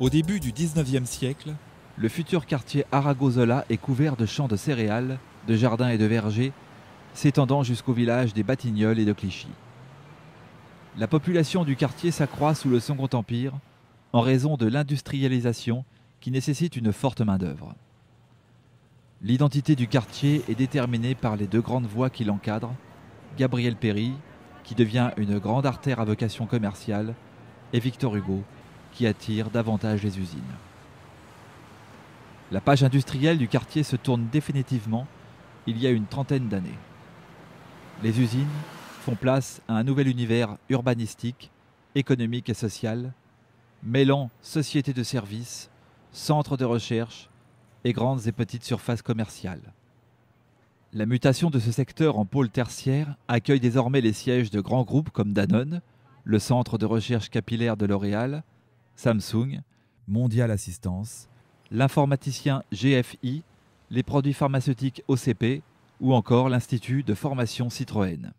Au début du 19e siècle, le futur quartier Aragozola est couvert de champs de céréales, de jardins et de vergers, s'étendant jusqu'au village des Batignolles et de Clichy. La population du quartier s'accroît sous le Second Empire en raison de l'industrialisation qui nécessite une forte main-d'œuvre. L'identité du quartier est déterminée par les deux grandes voies qui l'encadrent, Gabriel Perry, qui devient une grande artère à vocation commerciale, et Victor Hugo, qui attire davantage les usines. La page industrielle du quartier se tourne définitivement il y a une trentaine d'années. Les usines font place à un nouvel univers urbanistique, économique et social, mêlant sociétés de services, centres de recherche et grandes et petites surfaces commerciales. La mutation de ce secteur en pôle tertiaire accueille désormais les sièges de grands groupes comme Danone, le centre de recherche capillaire de L'Oréal, Samsung, Mondial Assistance, l'informaticien GFI, les produits pharmaceutiques OCP ou encore l'Institut de formation Citroën.